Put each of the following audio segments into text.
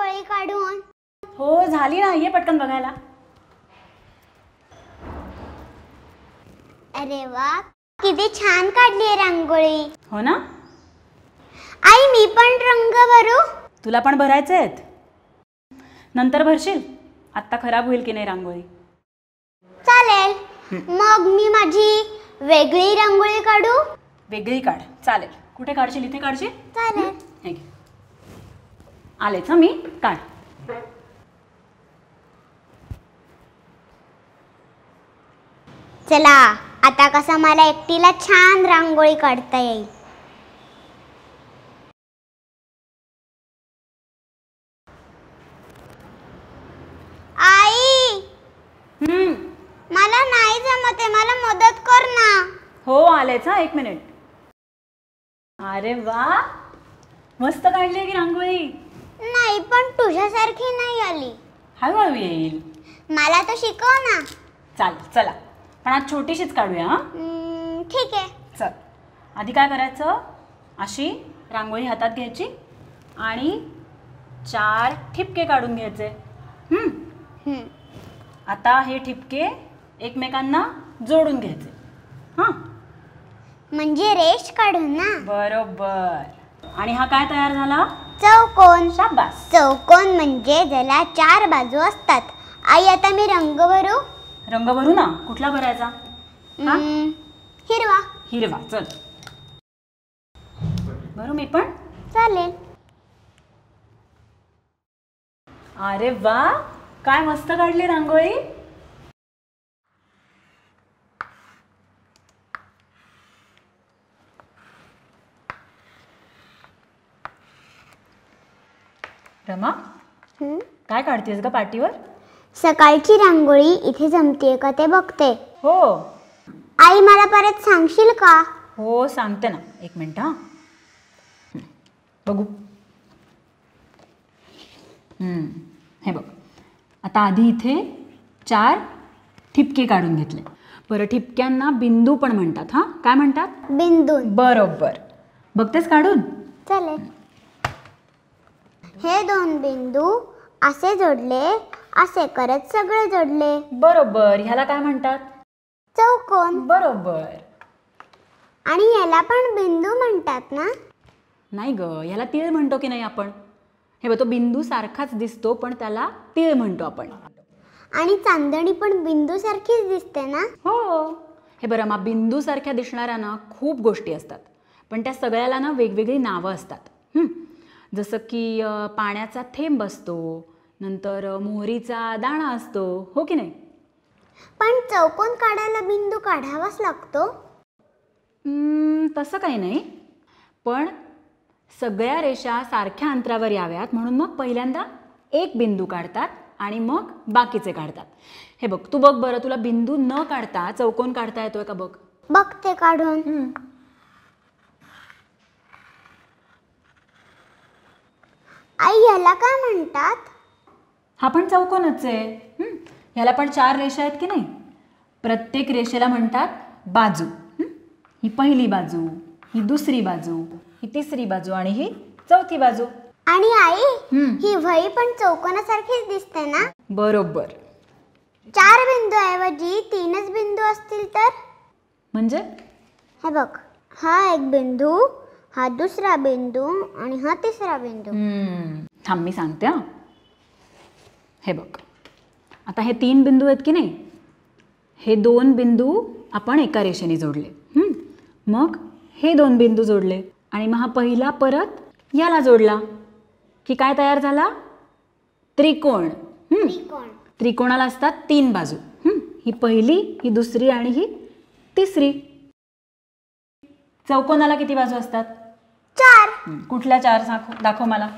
गोळी काढून हो झाली ना पटकन बघायला अरे वा किती छान काढली रांगोळी हो ना आई मी पण रंग भरू तुला पण भरायचे आहेत नंतर भरशील आत्ता खराब होईल की नाही रांगोळी चालेल मग मी माझी वेगळी रांगोळी काढू वेगळी काढ चालेल कुठे काढशील इथे काढशील चालेल थँक्यू आलेचं मी काढ चला आता कसं मला एकटीला छान रांगोळी काढता येईल आई हम्म मला नाही जमत आहे मला मदत कर ना हो आलेच एक मिनिट अरे वा मस्त काढली की रांगोळी नाही पण तुझ्यासारखी नाही आली हळूहळू येईल मला तर शिकव ना चाल चला पण आज छोटीशीच काढूया हां ठीक आहे चल आधी काय करायचं अशी रांगोळी हातात घ्यायची आणि चार ठिपके काढून घ्यायचे आता हे ठिपके एकमेकांना जोडून घ्यायचे हां म्हणजे रेश काढून ना बरोबर आणि हा काय तयार झाला चौकोन शाबास चौकोन म्हणजे ज्याला चार बाजू असतात आई आता मी रंग भरू रंग भरू ना कुठला भरायचा हिरवा हिरवा चल भरू मी पण चालेल अरे वा काय मस्त काढली रांगोळी रमा काय काढतेस ग पाठीवर सकाळची रांगोळी इथे जमतीये का ते बघते हो आई मला परत सांगशील का हो सांगते ना एक मिनिट हा बघू हे बघ आता आधी इथे चार ठिपके काढून घेतले बरं ठिपक्यांना बिंदू पण म्हणतात हा काय म्हणतात बिंदू बरोबर बघतेस काढून चालेल हे दोन बिंदू असे जोडले असे करत सगळे जोडले बरोबर ह्याला काय म्हणतात चौकोन बरोबर आणि याला पण बिंदू म्हणतात ना नाही ग याला तीळ म्हणतो की नाही आपण हे बघ तो बिंदू सारखाच दिसतो पण त्याला तीळ म्हणतो आपण आणि चांदणी पण बिंदू सारखीच दिसते ना हो हे बरं मग बिंदू सारख्या दिसणाऱ्या ना खूप गोष्टी असतात पण त्या सगळ्याला ना वेगवेगळी नावं असतात जसं की पाण्याचा थेंब असतो नंतर मोहरीचा दाणा असतो हो की नाही पण चौकोन काढायला बिंदू काढावाच लागतो तसं काही नाही पण सगळ्या रेषा सारख्या अंतरावर याव्यात म्हणून मग पहिल्यांदा एक बिंदू काढतात आणि मग बाकीचे काढतात हे बघ तू बघ बरं तुला बिंदू न काढता चौकोन काढता येतोय का बघ बघते काढून आई याला काय म्हणतात हा पण चौकोनच आहे ह्याला पण चार रेषा आहेत की नाही प्रत्येक रेषेला म्हणतात बाजू ही पहिली बाजू ही दुसरी बाजू ही तिसरी बाजू आणि ही चौथी बाजू आणि आई ही वही पण चौकोनासारखीच दिसते ना बरोबर चार बिंदू ऐवजी तीनच बिंदू असतील तर म्हणजे हे बघ हा एक बिंदू हा दुसरा बिंदू आणि हा तिसरा बिंदू थांब मी सांगते हा हे बघ आता हे तीन बिंदू आहेत की नाही हे दोन बिंदू आपण एका रेषेने जोडले मग हे दोन बिंदू जोडले आणि मग हा पहिला परत याला जोडला की काय तयार झाला त्रिकोण हम्म? त्रिकोणाला असतात तीन बाजू ही पहिली ही दुसरी आणि ही तिसरी चौकोनाला किती बाजू असतात चार कुठल्या चार दाखव दाखव मला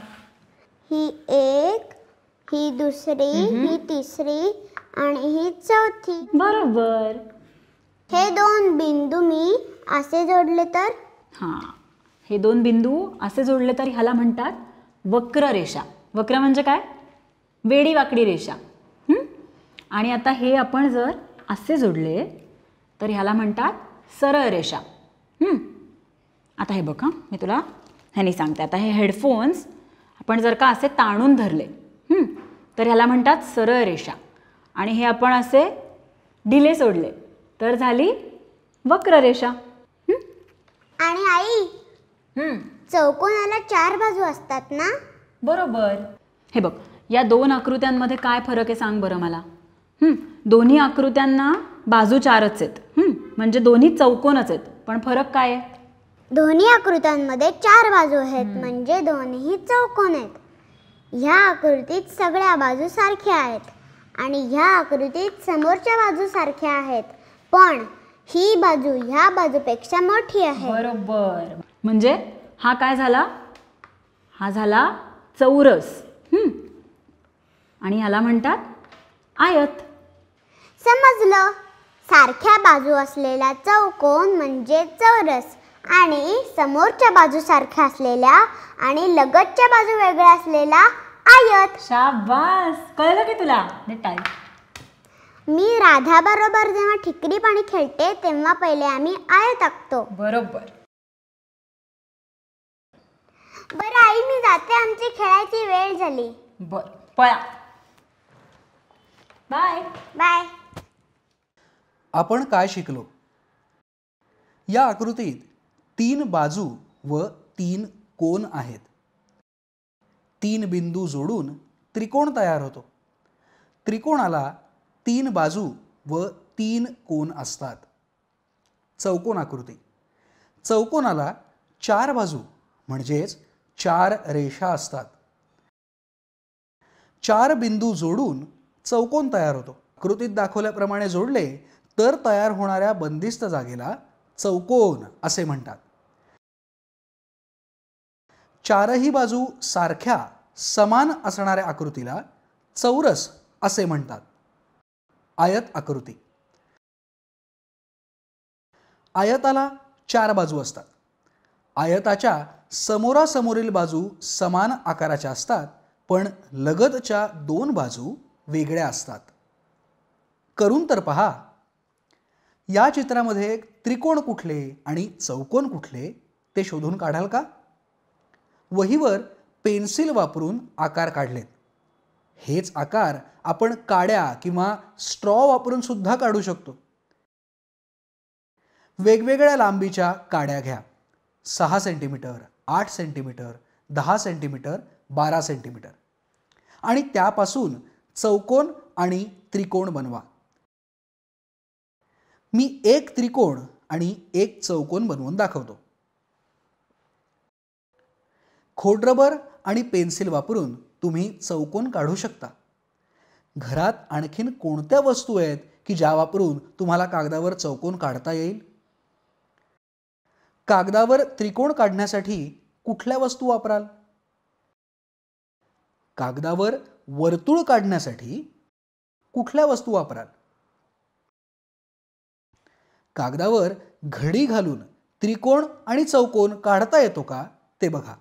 ही एक ही दुसरी ही तिसरी आणि ही चौथी बरोबर हे दोन बिंदू मी असे जोडले तर हां हे दोन बिंदू असे जोडले तर ह्याला म्हणतात वक्र रेषा वक्र म्हणजे काय वेडी वाकडी रेषा आणि आता हे आपण जर असे जोडले तर ह्याला म्हणतात सरळ रेषा आता हे बघ हां मी तुला ह्यानी सांगते आता हे हेडफोन्स आपण जर का असे ताणून धरले तर ह्याला म्हणतात सरळ रेषा आणि हे आपण असे ढिले सोडले तर झाली वक्र रेषा आणि आई चौकोनाला चार बाजू असतात ना बरोबर हे बघ या दोन आकृत्यांमध्ये काय फरक आहे सांग बरं मला दोन्ही आकृत्यांना बाजू चारच आहेत म्हणजे दोन्ही चौकोनच आहेत पण फरक काय आहे दोन्ही आकृत्यांमध्ये चार बाजू आहेत म्हणजे दोन्ही चौकोन आहेत ह्या आकृतीत सगळ्या बाजू सारख्या आहेत आणि ह्या आकृतीत समोरच्या बाजू सारख्या आहेत पण ही बाजू ह्या बाजूपेक्षा मोठी आहे बरोबर म्हणजे हा काय झाला हा झाला चौरस हम्म. आणि ह्याला म्हणतात आयत समजलं सारख्या बाजू असलेला चौकोन म्हणजे चौरस आणि समोरच्या बाजूसारख्या असलेल्या आणि लगतच्या बाजू वेगळ्या असलेला आयत शाबास कळलं की तुला मी राधाबरोबर जेव्हा ठिकरी पाणी खेळते तेव्हा पहिले आम्ही आय टाकतो बरोबर बरं आई मी जाते आमची खेळायची वेळ झाली बर पळा बाय बाय आपण काय शिकलो या आकृतीत तीन बाजू व तीन कोन आहेत तीन बिंदू जोडून त्रिकोण तयार होतो त्रिकोणाला तीन बाजू व तीन कोन असतात चौकोन आकृती चौकोनाला चार बाजू म्हणजेच चार रेषा असतात चार बिंदू जोडून चौकोन तयार होतो आकृतीत दाखवल्याप्रमाणे जोडले तर तयार होणाऱ्या बंदिस्त जागेला चौकोन असे म्हणतात चारही बाजू सारख्या समान असणाऱ्या आकृतीला चौरस असे म्हणतात आयत आकृती आयताला चार बाजू असतात आयताच्या समोरासमोरील बाजू समान आकाराच्या असतात पण लगतच्या दोन बाजू वेगळ्या असतात करून तर पहा या चित्रामध्ये त्रिकोण कुठले आणि चौकोन कुठले ते शोधून काढाल का वहीवर पेन्सिल वापरून आकार काढलेत हेच आकार आपण काड्या किंवा स्ट्रॉ वापरून सुद्धा काढू शकतो वेगवेगळ्या लांबीच्या काड्या घ्या सहा सेंटीमीटर आठ सेंटीमीटर दहा सेंटीमीटर बारा सेंटीमीटर आणि त्यापासून चौकोन आणि त्रिकोण बनवा मी एक त्रिकोण आणि एक चौकोन बनवून दाखवतो खोडरबर आणि पेन्सिल वापरून तुम्ही चौकोन काढू शकता घरात आणखीन कोणत्या वस्तू आहेत की ज्या वापरून तुम्हाला कागदावर चौकोन काढता येईल कागदावर त्रिकोण काढण्यासाठी कुठल्या वस्तू वापराल कागदावर वर्तुळ काढण्यासाठी कुठल्या वस्तू वापराल कागदावर घडी घालून त्रिकोण आणि चौकोन काढता येतो का ते बघा